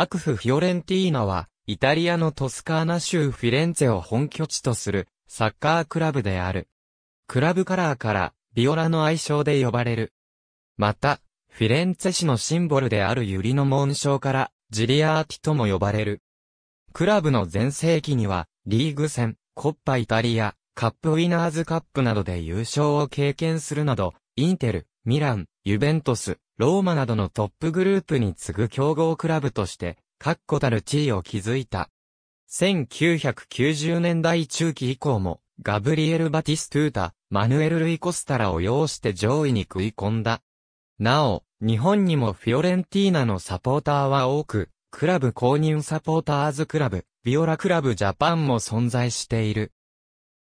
アクフ・フィオレンティーナは、イタリアのトスカーナ州フィレンツェを本拠地とするサッカークラブである。クラブカラーからビオラの愛称で呼ばれる。また、フィレンツェ市のシンボルであるユリの紋章からジリアーティとも呼ばれる。クラブの全盛期にはリーグ戦、コッパイタリア、カップウィナーズカップなどで優勝を経験するなど、インテル、ミラン、ユベントス、ローマなどのトップグループに次ぐ強豪クラブとして、確固たる地位を築いた。1990年代中期以降も、ガブリエル・バティストゥータ、マヌエル・ルイ・コスタラを要して上位に食い込んだ。なお、日本にもフィオレンティーナのサポーターは多く、クラブ公認サポーターズクラブ、ビオラクラブジャパンも存在している。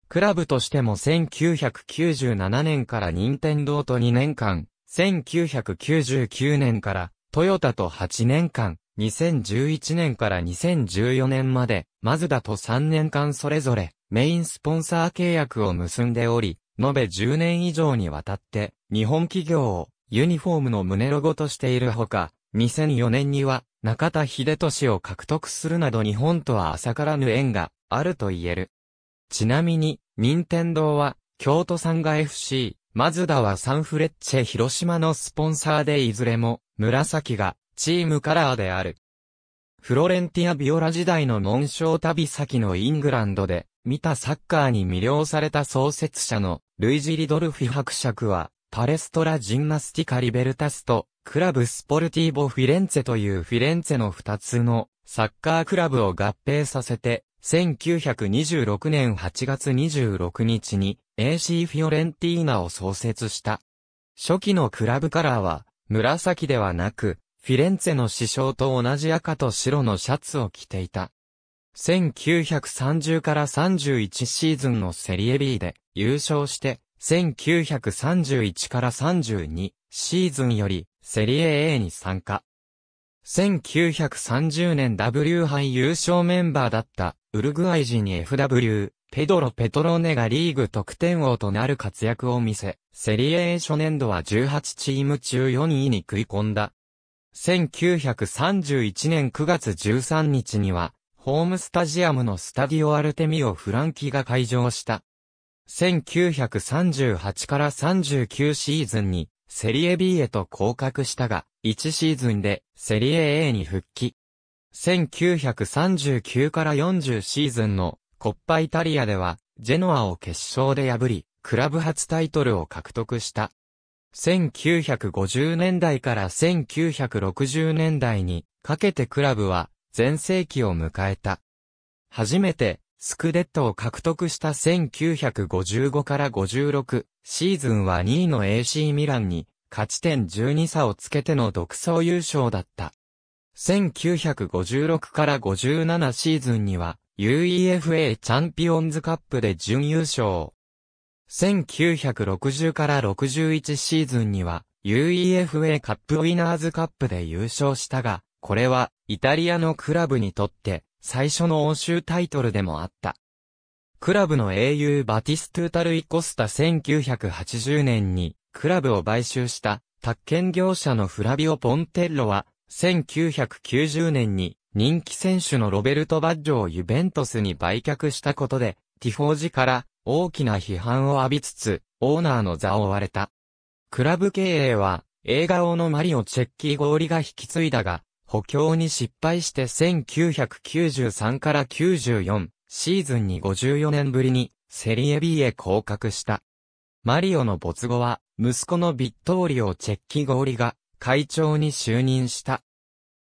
クラブとしても1997年から任天堂と2年間、1999年からトヨタと8年間、2011年から2014年まで、マズダと3年間それぞれ、メインスポンサー契約を結んでおり、延べ10年以上にわたって、日本企業をユニフォームの胸ロゴとしているほか、2004年には、中田秀俊を獲得するなど日本とは浅からぬ縁があると言える。ちなみに、任天堂は、京都産が FC、マズダはサンフレッチェ広島のスポンサーでいずれも、紫が、チームカラーである。フロレンティア・ビオラ時代の紋章旅先のイングランドで、見たサッカーに魅了された創設者の、ルイジ・リドルフィ伯爵は、パレストラ・ジンナスティカ・リベルタスと、クラブスポルティーボ・フィレンツェというフィレンツェの二つのサッカークラブを合併させて、1926年8月26日に AC フィオレンティーナを創設した。初期のクラブカラーは、紫ではなく、フィレンツェの師匠と同じ赤と白のシャツを着ていた。1930から31シーズンのセリエ B で優勝して、1931から32シーズンよりセリエ A に参加。1930年 W 杯優勝メンバーだったウルグアイ人に FW、ペドロ・ペトローネがリーグ得点王となる活躍を見せ、セリエ A 初年度は18チーム中4位に食い込んだ。1931年9月13日には、ホームスタジアムのスタディオ・アルテミオ・フランキが会場した。1938から39シーズンに、セリエ B へと降格したが、1シーズンでセリエ A に復帰。1939から40シーズンのコッパイタリアでは、ジェノアを決勝で破り、クラブ初タイトルを獲得した。1950年代から1960年代にかけてクラブは全盛期を迎えた。初めてスクデットを獲得した1955から56シーズンは2位の AC ミランに勝ち点12差をつけての独走優勝だった。1956から57シーズンには UEFA チャンピオンズカップで準優勝。1960から61シーズンには UEFA カップウィナーズカップで優勝したが、これはイタリアのクラブにとって最初の欧州タイトルでもあった。クラブの英雄バティストゥータルイ・コスタ1980年にクラブを買収した宅建業者のフラビオ・ポンテッロは1990年に人気選手のロベルト・バッジョをユベントスに売却したことで、ティフォージから大きな批判を浴びつつ、オーナーの座を追われた。クラブ経営は、映画王のマリオ・チェッキーゴーリが引き継いだが、補強に失敗して1993から94シーズンに54年ぶりにセリエ B へ降格した。マリオの没後は息子のビットーリオ・チェッキゴーリが会長に就任した。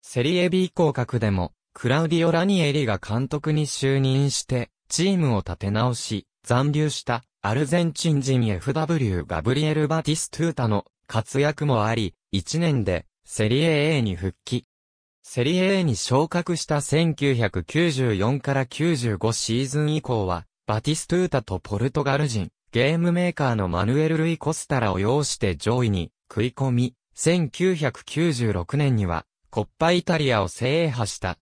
セリエ B 降格でも、クラウディオ・ラニエリが監督に就任して、チームを立て直し、残留したアルゼンチン人 FW ガブリエル・バティストゥータの活躍もあり、1年でセリエ A に復帰。セリエ A に昇格した1994から95シーズン以降は、バティストゥータとポルトガル人、ゲームメーカーのマヌエル・ルイ・コスタラを擁して上位に食い込み、1996年にはコッパイタリアを制覇した。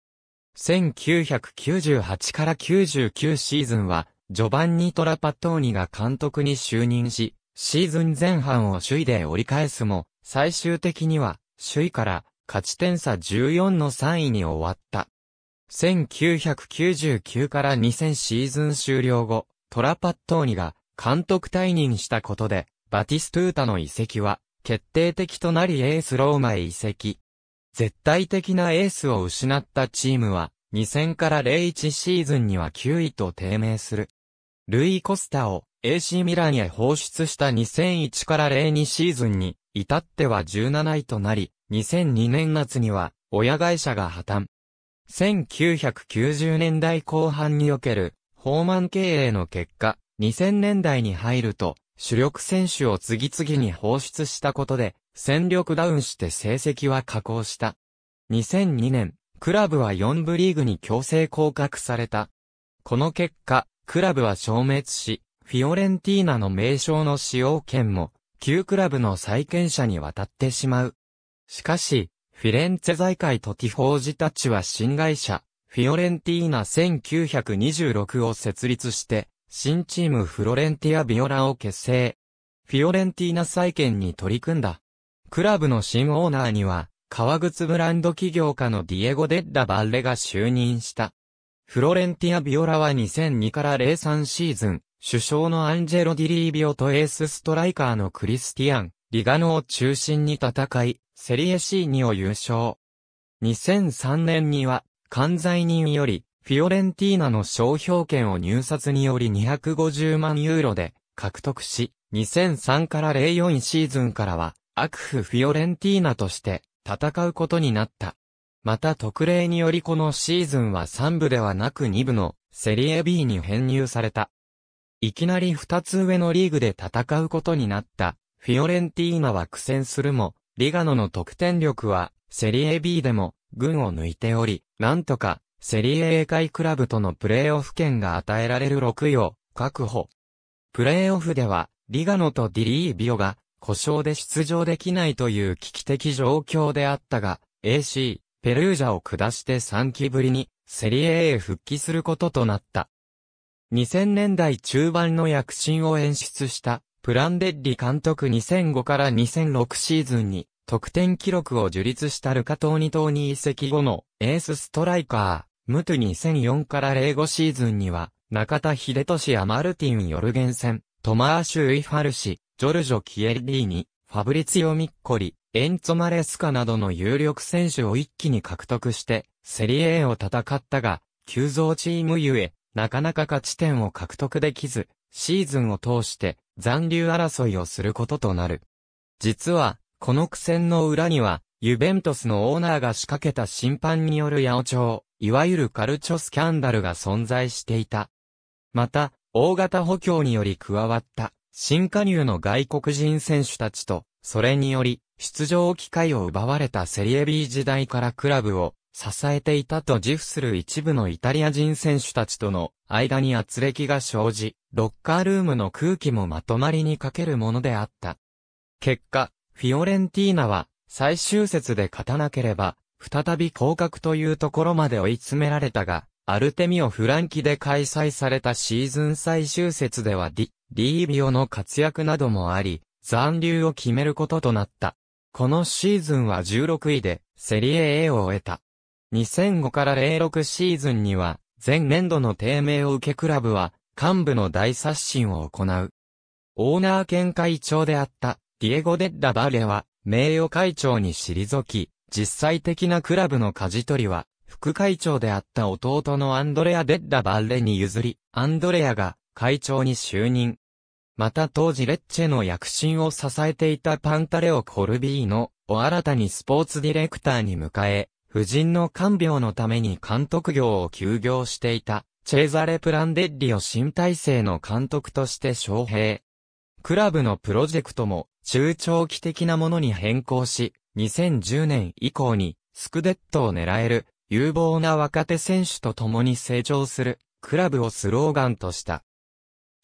1998から99シーズンは、序盤にトラパットーニが監督に就任し、シーズン前半を首位で折り返すも、最終的には、首位から勝ち点差14の3位に終わった。1999から2000シーズン終了後、トラパットーニが監督退任したことで、バティストゥータの移籍は決定的となりエースローマへ移籍。絶対的なエースを失ったチームは、2戦から01シーズンには9位と低迷する。ルイ・コスタを AC ミランへ放出した2001から02シーズンに、至っては17位となり、2002年夏には、親会社が破綻。1990年代後半における、ホーマン経営の結果、2000年代に入ると、主力選手を次々に放出したことで、戦力ダウンして成績は下降した。2002年、クラブは4部リーグに強制降格された。この結果、クラブは消滅し、フィオレンティーナの名称の使用権も、旧クラブの債権者に渡ってしまう。しかし、フィレンツェ財界とティフォージたちは新会社、フィオレンティーナ1926を設立して、新チームフロレンティア・ビオラを結成。フィオレンティーナ債権に取り組んだ。クラブの新オーナーには、革靴ブランド企業家のディエゴ・デッダ・バッレが就任した。フロレンティア・ビオラは2002から03シーズン、首相のアンジェロ・ディリービオとエースストライカーのクリスティアン、リガノを中心に戦い、セリエ C2 を優勝。2003年には、関西人より、フィオレンティーナの商標権を入札により250万ユーロで獲得し、2003から04シーズンからはアクフ・フィオレンティーナとして戦うことになった。また特例によりこのシーズンは3部ではなく2部のセリエ B に編入された。いきなり2つ上のリーグで戦うことになったフィオレンティーナは苦戦するも、リガノの得点力はセリエ B でも群を抜いており、なんとかセリエ A 界クラブとのプレーオフ権が与えられる6位を確保。プレーオフではリガノとディリービオが故障で出場できないという危機的状況であったが、AC、ペルージャを下して3期ぶりに、セリエへ復帰することとなった。2000年代中盤の躍進を演出した、プランデッリ監督2005から2006シーズンに、得点記録を樹立したルカトーニ島に移籍後のエースストライカー、ムトゥ2004から05シーズンには、中田秀俊やマルティン・ヨルゲンセン、トマーシュ・イファルシ、ジョルジョ・キエリーニ、に、ファブリツィオ・ミッコリ、エンツォ・マレスカなどの有力選手を一気に獲得して、セリエ A を戦ったが、急増チームゆえ、なかなか勝ち点を獲得できず、シーズンを通して残留争いをすることとなる。実は、この苦戦の裏には、ユベントスのオーナーが仕掛けた審判による八百長、いわゆるカルチョスキャンダルが存在していた。また、大型補強により加わった、新加入の外国人選手たちと、それにより、出場機会を奪われたセリエ B 時代からクラブを支えていたと自負する一部のイタリア人選手たちとの間に圧力が生じ、ロッカールームの空気もまとまりにかけるものであった。結果、フィオレンティーナは最終節で勝たなければ、再び降格というところまで追い詰められたが、アルテミオ・フランキで開催されたシーズン最終節ではディ、リービオの活躍などもあり、残留を決めることとなった。このシーズンは16位で、セリエ A を終えた。2005から06シーズンには、前年度の低迷を受けクラブは、幹部の大刷新を行う。オーナー兼会長であった、ディエゴ・デッラ・バレは、名誉会長に退き、実際的なクラブの舵取りは、副会長であった弟のアンドレア・デッラ・バッレに譲り、アンドレアが会長に就任。また当時レッチェの躍進を支えていたパンタレオ・コルビーノを新たにスポーツディレクターに迎え、夫人の看病のために監督業を休業していた、チェーザレ・プランデッリを新体制の監督として招聘。クラブのプロジェクトも中長期的なものに変更し、2010年以降にスクデットを狙える有望な若手選手と共に成長する、クラブをスローガンとした。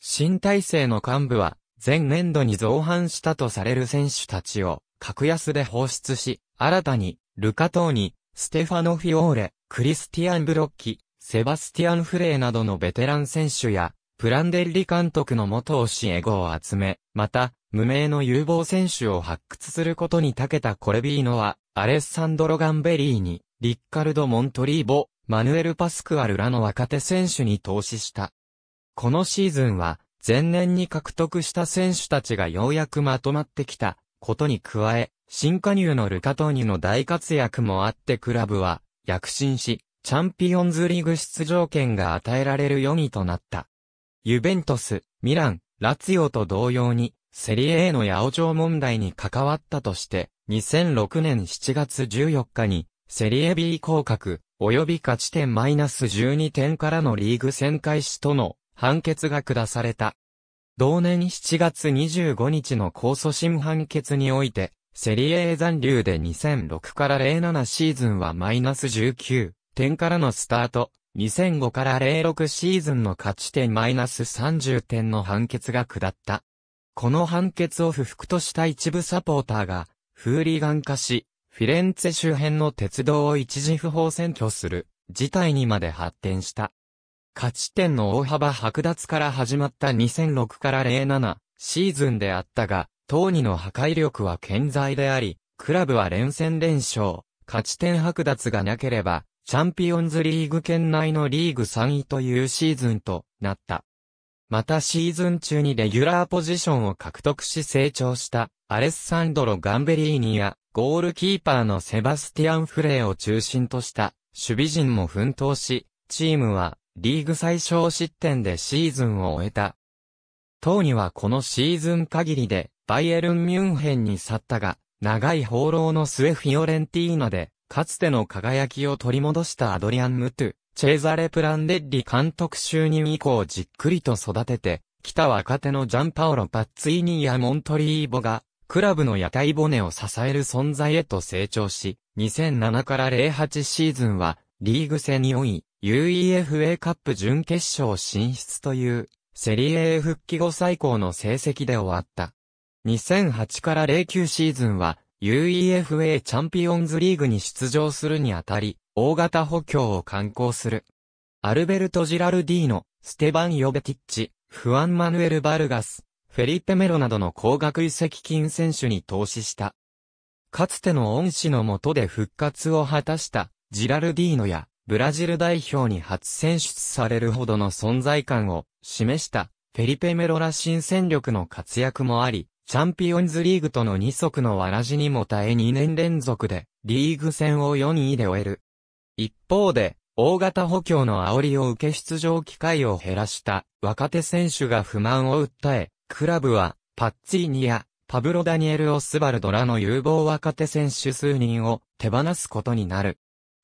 新体制の幹部は、前年度に造反したとされる選手たちを、格安で放出し、新たに、ルカ・トーニ、ステファノ・フィオーレ、クリスティアン・ブロッキ、セバスティアン・フレーなどのベテラン選手や、プランデッリ監督の元教え子を集め、また、無名の有望選手を発掘することに長けたコレビーノは、アレッサンドロ・ガンベリーに、リッカルド・モントリーボ、マヌエル・パスクアルらの若手選手に投資した。このシーズンは、前年に獲得した選手たちがようやくまとまってきたことに加え、新加入のルカトーニの大活躍もあってクラブは躍進し、チャンピオンズリーグ出場権が与えられる4位となった。ユベントス、ミラン、ラツィオと同様に、セリエ A の八百長問題に関わったとして、2006年7月14日にセリエ B 降格、及び勝ち点マイナス12点からのリーグ戦開始との判決が下された。同年7月25日の控訴審判決において、セリエ A 残留で2006から07シーズンはマイナス19点からのスタート、2005から06シーズンの勝ち点マイナス30点の判決が下った。この判決を不服とした一部サポーターが、フーリガン化し、フィレンツェ周辺の鉄道を一時不法占拠する事態にまで発展した。価値点の大幅剥奪から始まった2006から07シーズンであったが、当2の破壊力は健在であり、クラブは連戦連勝、価値点剥奪がなければ、チャンピオンズリーグ圏内のリーグ3位というシーズンとなった。またシーズン中にレギュラーポジションを獲得し成長したアレッサンドロ・ガンベリーニやゴールキーパーのセバスティアン・フレーを中心とした守備陣も奮闘し、チームはリーグ最小失点でシーズンを終えた。当にはこのシーズン限りでバイエルン・ミュンヘンに去ったが、長い放浪の末フィオレンティーナで、かつての輝きを取り戻したアドリアン・ムトゥ、チェーザレ・プランデッリ監督就任以降じっくりと育てて、来た若手のジャンパオロ・パッツィーニやモントリーボが、クラブの屋台骨を支える存在へと成長し、2007から08シーズンは、リーグ戦に4い、UEFA カップ準決勝進出という、セリエ A 復帰後最高の成績で終わった。2008から09シーズンは、UEFA チャンピオンズリーグに出場するにあたり、大型補強を観光する。アルベルト・ジラルディーノ、ステバン・ヨベティッチ、フアン・マヌエル・バルガス、フェリペ・メロなどの高額移籍金選手に投資した。かつての恩師の下で復活を果たしたジラルディーノやブラジル代表に初選出されるほどの存在感を示したフェリペ・メロら新戦力の活躍もあり、チャンピオンズリーグとの二足のわらじにも耐え2年連続でリーグ戦を4位で終える。一方で、大型補強の煽りを受け出場機会を減らした若手選手が不満を訴え、クラブは、パッチーニや、パブロ・ダニエル・オスバルドらの有望若手選手数人を手放すことになる。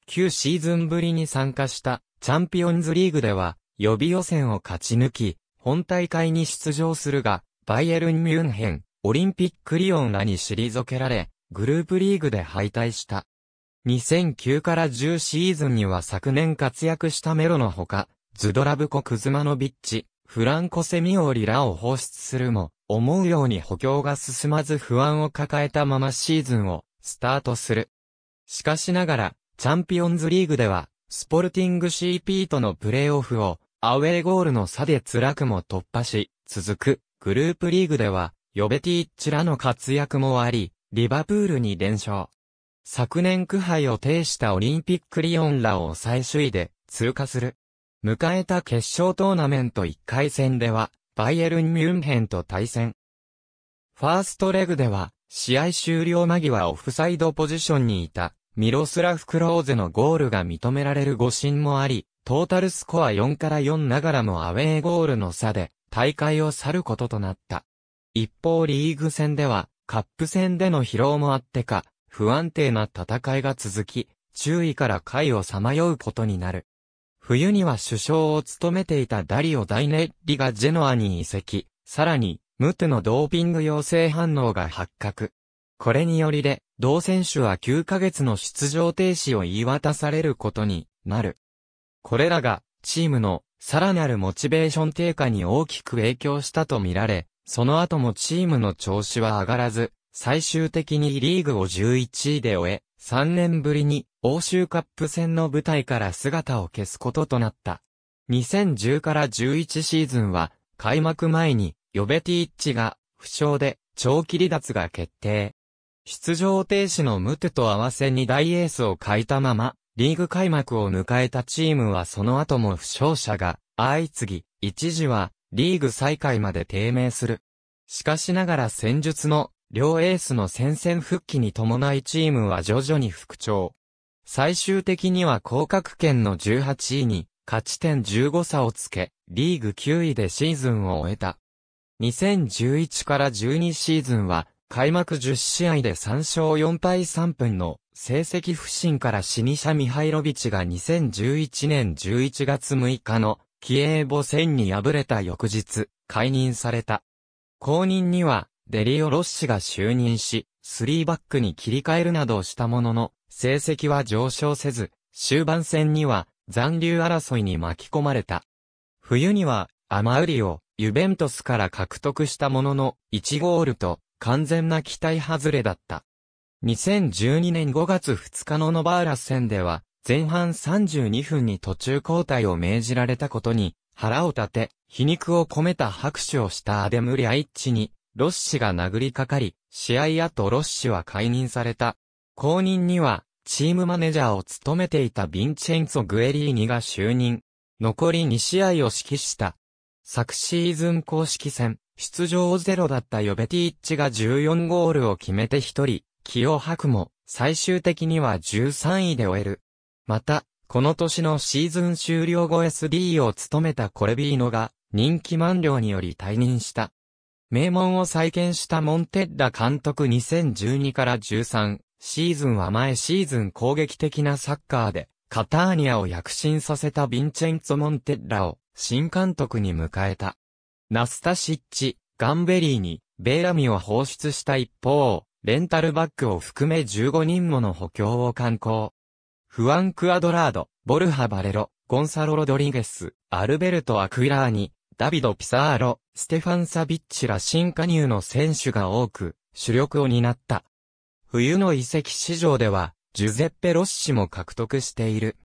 9シーズンぶりに参加したチャンピオンズリーグでは予備予選を勝ち抜き、本大会に出場するが、バイエルン・ミュンヘン、オリンピックリオンらに退けられ、グループリーグで敗退した。2009から10シーズンには昨年活躍したメロのほか、ズドラブコ・クズマノビッチ、フランコ・セミオリらを放出するも、思うように補強が進まず不安を抱えたままシーズンをスタートする。しかしながら、チャンピオンズリーグでは、スポルティング CP とのプレーオフを、アウェーゴールの差で辛くも突破し、続くグループリーグでは、ヨベティッチらの活躍もあり、リバプールに連勝。昨年苦杯を呈したオリンピックリオンらを最首位で通過する。迎えた決勝トーナメント1回戦では、バイエルン・ミュンヘンと対戦。ファーストレグでは、試合終了間際オフサイドポジションにいた、ミロスラフ・クローゼのゴールが認められる誤審もあり、トータルスコア4から4ながらもアウェーゴールの差で、大会を去ることとなった。一方リーグ戦では、カップ戦での疲労もあってか、不安定な戦いが続き、注意から回をさまようことになる。冬には首相を務めていたダリオ・ダイネッリがジェノアに移籍、さらに、ムトゥのドーピング陽性反応が発覚。これによりで、同選手は9ヶ月の出場停止を言い渡されることになる。これらが、チームのさらなるモチベーション低下に大きく影響したとみられ、その後もチームの調子は上がらず、最終的にリーグを11位で終え、3年ぶりに欧州カップ戦の舞台から姿を消すこととなった。2010から11シーズンは開幕前にヨベティッチが負傷で長期離脱が決定。出場停止のムテと合わせに大エースを欠いたまま、リーグ開幕を迎えたチームはその後も負傷者が相次ぎ、一時はリーグ再開まで低迷する。しかしながら戦術の両エースの戦線復帰に伴いチームは徐々に復調。最終的には降格圏の18位に勝ち点15差をつけ、リーグ9位でシーズンを終えた。2011から12シーズンは開幕10試合で3勝4敗3分の成績不振から死にシャ・ミハイロビチが2011年11月6日のキエーボ戦に敗れた翌日解任された。後任にはデリオ・ロッシが就任し、スリーバックに切り替えるなどしたものの、成績は上昇せず、終盤戦には残留争いに巻き込まれた。冬には、アマウリをユベントスから獲得したものの、1ゴールと完全な期待外れだった。2012年5月2日のノバーラ戦では、前半32分に途中交代を命じられたことに、腹を立て、皮肉を込めた拍手をしたアデムリアイッチに、ロッシが殴りかかり、試合後ロッシは解任された。後任には、チームマネジャーを務めていたヴィンチェンツォ・グエリーニが就任。残り2試合を指揮した。昨シーズン公式戦、出場ゼロだったヨベティッチが14ゴールを決めて1人、気を吐くも、最終的には13位で終える。また、この年のシーズン終了後 SD を務めたコレビーノが、人気満了により退任した。名門を再建したモンテッラ監督2012から13シーズンは前シーズン攻撃的なサッカーでカターニアを躍進させたヴィンチェンツォ・モンテッラを新監督に迎えた。ナスタシッチ、ガンベリーにベーラミを放出した一方、レンタルバックを含め15人もの補強を敢行。フアン・クアドラード、ボルハ・バレロ、ゴンサロ・ロドリゲス、アルベルト・アクイラーニ、ダビド・ピサーロ、ステファン・サビッチら新加入の選手が多く、主力を担った。冬の移籍市場では、ジュゼッペ・ロッシも獲得している。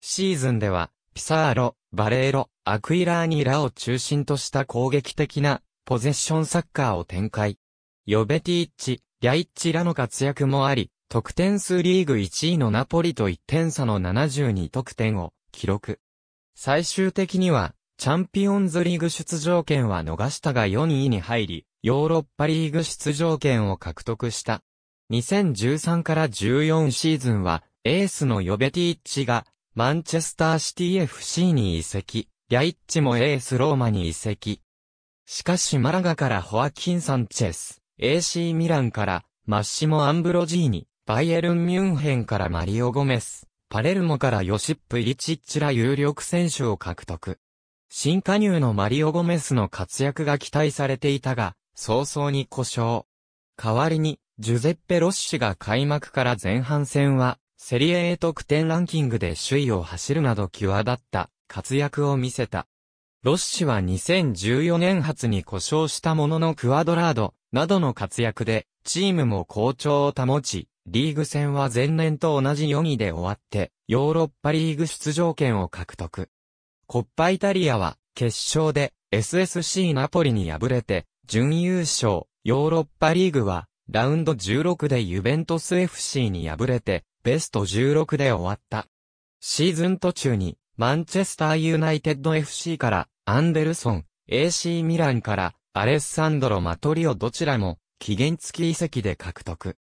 シーズンでは、ピサーロ、バレーロ、アクイラーニらを中心とした攻撃的なポゼッションサッカーを展開。ヨベティッチ、リャイッチらの活躍もあり、得点数リーグ1位のナポリと1点差の72得点を記録。最終的にはチャンピオンズリーグ出場権は逃したが4位に入り、ヨーロッパリーグ出場権を獲得した。2013から14シーズンは、エースのヨベティッチが、マンチェスターシティ FC に移籍、リャイッチもエースローマに移籍。しかしマラガからホアキン・サンチェス、AC ミランから、マッシモ・アンブロジーニ、バイエルン・ミュンヘンからマリオ・ゴメス、パレルモからヨシップ・イリチッチら有力選手を獲得。新加入のマリオ・ゴメスの活躍が期待されていたが、早々に故障。代わりに、ジュゼッペ・ロッシが開幕から前半戦は、セリエ A 得点ランキングで首位を走るなど際立った活躍を見せた。ロッシは2014年初に故障したもののクワドラードなどの活躍でチームも好調を保ち、リーグ戦は前年と同じ4位で終わってヨーロッパリーグ出場権を獲得。コッパイタリアは、決勝で SSC ナポリに敗れて、準優勝。ヨーロッパリーグは、ラウンド16でユベントス FC に敗れて、ベスト16で終わった。シーズン途中に、マンチェスターユナイテッド FC から、アンデルソン、AC ミランから、アレッサンドロ・マトリオどちらも、期限付き移籍で獲得。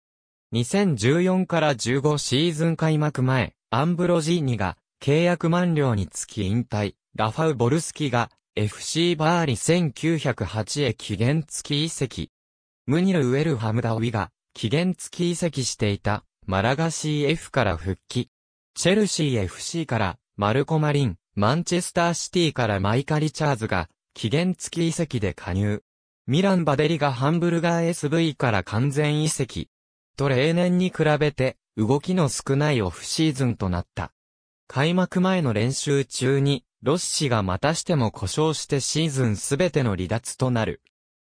2014から15シーズン開幕前、アンブロジーニが、契約満了につき引退、ラファウ・ボルスキが FC バーリ1908へ期限付き移籍。ムニル・ウェルハムダウィが期限付き移籍していたマラガ CF から復帰。チェルシー FC からマルコ・マリン、マンチェスターシティからマイカ・リチャーズが期限付き移籍で加入。ミラン・バデリがハンブルガー SV から完全移籍。と例年に比べて動きの少ないオフシーズンとなった。開幕前の練習中に、ロッシがまたしても故障してシーズンすべての離脱となる。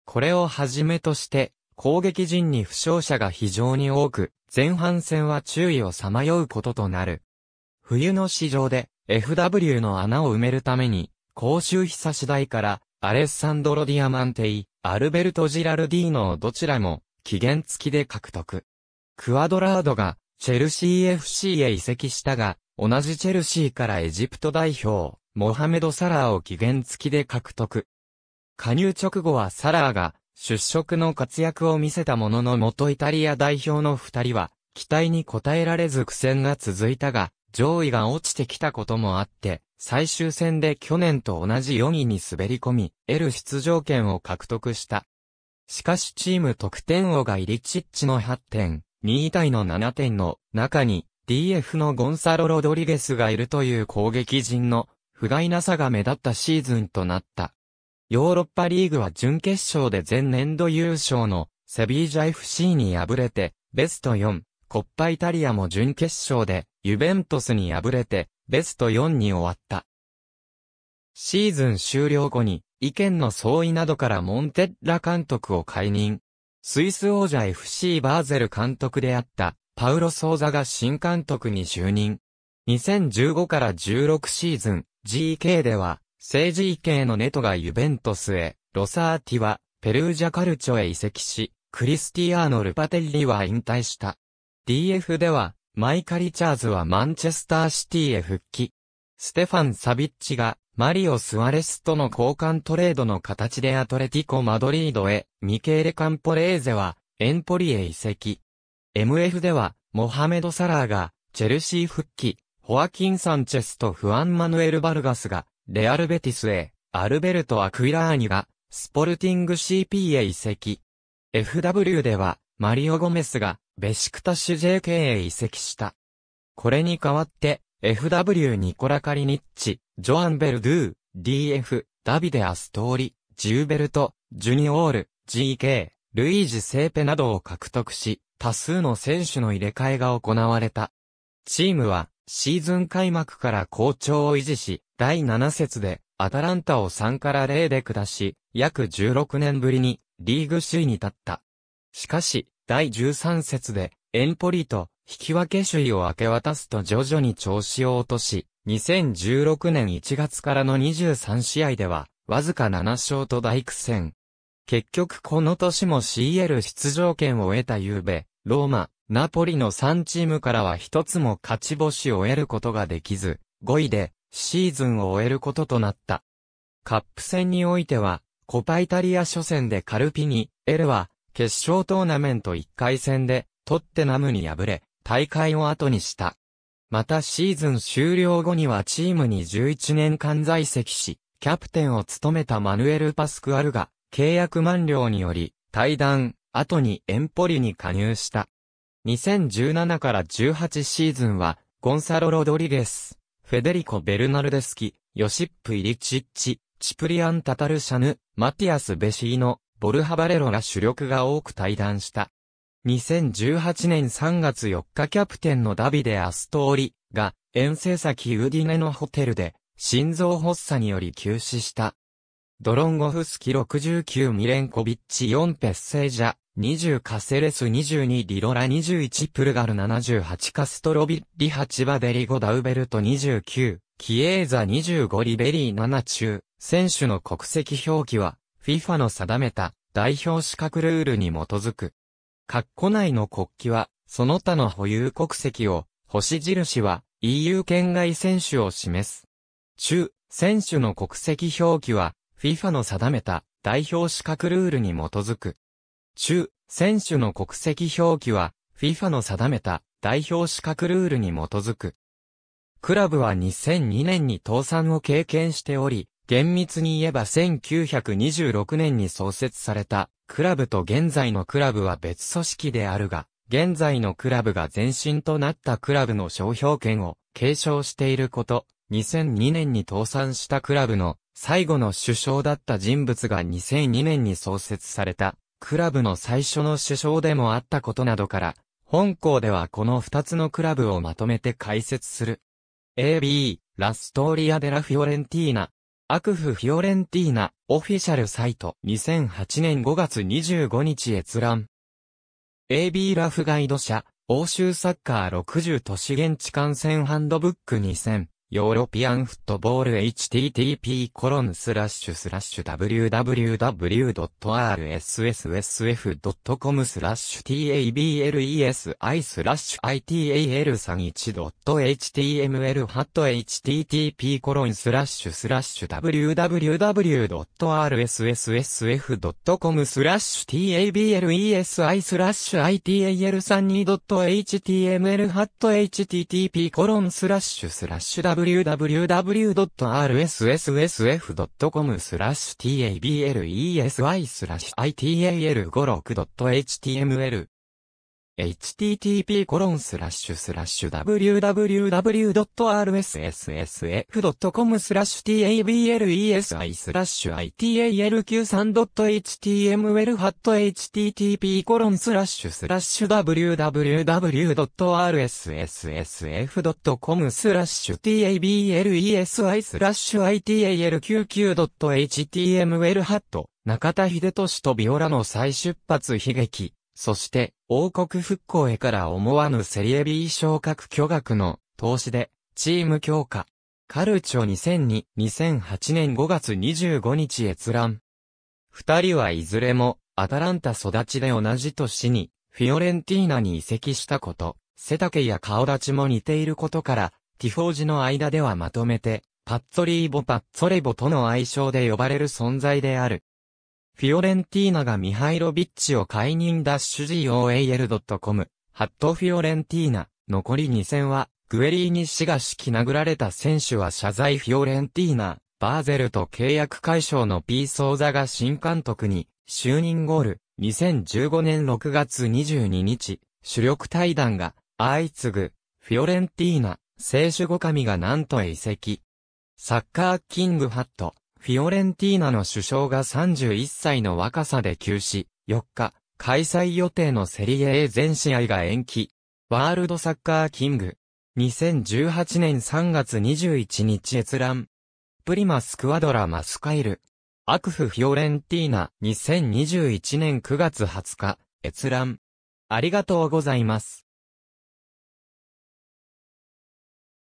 これをはじめとして、攻撃陣に負傷者が非常に多く、前半戦は注意をさまようこととなる。冬の市場で FW の穴を埋めるために、公衆久し代からアレッサンドロ・ディアマンテイ、アルベルト・ジラルディーノをどちらも期限付きで獲得。クアドラードがチェルシー FC へ移籍したが、同じチェルシーからエジプト代表、モハメド・サラーを期限付きで獲得。加入直後はサラーが出色の活躍を見せたものの元イタリア代表の二人は期待に応えられず苦戦が続いたが上位が落ちてきたこともあって最終戦で去年と同じ4位に滑り込み L 出場権を獲得した。しかしチーム得点王がイリチッチの8点、2位対の7点の中に DF のゴンサロ・ロドリゲスがいるという攻撃陣の不甲斐なさが目立ったシーズンとなった。ヨーロッパリーグは準決勝で前年度優勝のセビージャ FC に敗れて、ベスト4、コッパイタリアも準決勝でユベントスに敗れて、ベスト4に終わった。シーズン終了後に意見の相違などからモンテッラ監督を解任。スイス王者 FC バーゼル監督であったパウロ・ソーザが新監督に就任。2015から16シーズン、GK では、聖 GK のネトがユベントスへ、ロサーティは、ペルージャカルチョへ移籍し、クリスティアーノ・ルパテッリは引退した。DF では、マイカ・リチャーズはマンチェスターシティへ復帰。ステファン・サビッチが、マリオ・スアレスとの交換トレードの形でアトレティコ・マドリードへ、ミケーレ・カンポレーゼは、エンポリへ移籍。MF では、モハメド・サラーが、チェルシー復帰、ホアキン・サンチェスとフアン・マヌエル・バルガスが、レアル・ベティスへ、アルベルト・アクイラーニが、スポルティング CP へ移籍。FW では、マリオ・ゴメスが、ベシクタッシュ JK へ移籍した。これに代わって、FW ニコラ・カリニッチ、ジョアン・ベルドゥー、DF、ダビデ・アストーリ、ジューベルト、ジュニオール、GK、ルイージ・セーペなどを獲得し、多数の選手の入れ替えが行われた。チームは、シーズン開幕から好調を維持し、第7節で、アタランタを3から0で下し、約16年ぶりに、リーグ首位に立った。しかし、第13節で、エンポリと、引き分け首位を明け渡すと徐々に調子を落とし、2016年1月からの23試合では、わずか7勝と大苦戦。結局この年も CL 出場権を得たゆうべ、ローマ、ナポリの3チームからは一つも勝ち星を得ることができず、5位でシーズンを終えることとなった。カップ戦においては、コパイタリア初戦でカルピニ、エルは、決勝トーナメント1回戦で、トッテナムに敗れ、大会を後にした。またシーズン終了後にはチームに11年間在籍し、キャプテンを務めたマヌエル・パスクアルが、契約満了により、退団、後にエンポリに加入した。2017から18シーズンは、ゴンサロ・ロドリゲス、フェデリコ・ベルナルデスキ、ヨシップ・イリチッチ、チプリアン・タタルシャヌ、マティアス・ベシーノ、ボルハバレロら主力が多く退団した。2018年3月4日キャプテンのダビデ・アストーリが遠征先ウディネのホテルで心臓発作により急死した。ドロンゴフスキ69ミレンコビッチ4ペッセージャ、20カセレス22リロラ21プルガル78カストロビッリ8バデリゴダウベルト29、キエーザ25リベリー7中、選手の国籍表記は、FIFA の定めた代表資格ルールに基づく。括弧内の国旗は、その他の保有国籍を、星印は EU 圏外選手を示す。中、選手の国籍表記は、FIFA の定めた代表資格ルールに基づく。中、選手の国籍表記は FIFA の定めた代表資格ルールに基づく。クラブは2002年に倒産を経験しており、厳密に言えば1926年に創設されたクラブと現在のクラブは別組織であるが、現在のクラブが前身となったクラブの商標権を継承していること、2002年に倒産したクラブの最後の首相だった人物が2002年に創設された、クラブの最初の首相でもあったことなどから、本校ではこの2つのクラブをまとめて解説する。AB、ラストーリア・デラ・フィオレンティーナ、アクフ・フィオレンティーナ、オフィシャルサイト、2008年5月25日閲覧。AB ラフガイド社、欧州サッカー60都市現地観戦ハンドブック2000。ヨーロピアンフットボール http コロンスラッシュスラッシュ www.rssf.com スラッシュ tableesi スラッシュ ital31.html ハット http コロンスラッシュスラッシュ www.rssf.com スラッシュ tablesi スラッシュ ital32.html ハット http コロンスラッシュスラッシュ w w w r s s s f c o m スラッシュ tablesy スラッシュ ital56.html h t t p コロンススララッッシシュュ w w w r s s s f c o m スラッシュ tablesi スラッシュ italq3.html ハット http コロンスラッシュスラッシュ www.rssssf.com スラッシュ tablesi スラッシュ italq9.html ハット中田秀俊とビオラの再出発悲劇そして、王国復興へから思わぬセリエ B 昇格巨額の投資で、チーム強化。カルチョ2002、2008年5月25日閲覧。二人はいずれも、アタランタ育ちで同じ年に、フィオレンティーナに移籍したこと、背丈や顔立ちも似ていることから、ティフォージの間ではまとめて、パッツォリーボ・パッツォレボとの愛称で呼ばれる存在である。フィオレンティーナがミハイロビッチを解任ダッシュ goal.com、ハットフィオレンティーナ、残り2戦は、グエリーニ氏が敷き殴られた選手は謝罪フィオレンティーナ、バーゼルと契約解消のピーソーザが新監督に、就任ゴール、2015年6月22日、主力対談が、相次ぐ、フィオレンティーナ、聖守護神がなんと移籍。サッカーキングハット。フィオレンティーナの首相が31歳の若さで急死、4日、開催予定のセリエ A 全試合が延期。ワールドサッカーキング。2018年3月21日閲覧。プリマスクワドラマスカイル。アクフフィオレンティーナ2021年9月20日閲覧。ありがとうございます。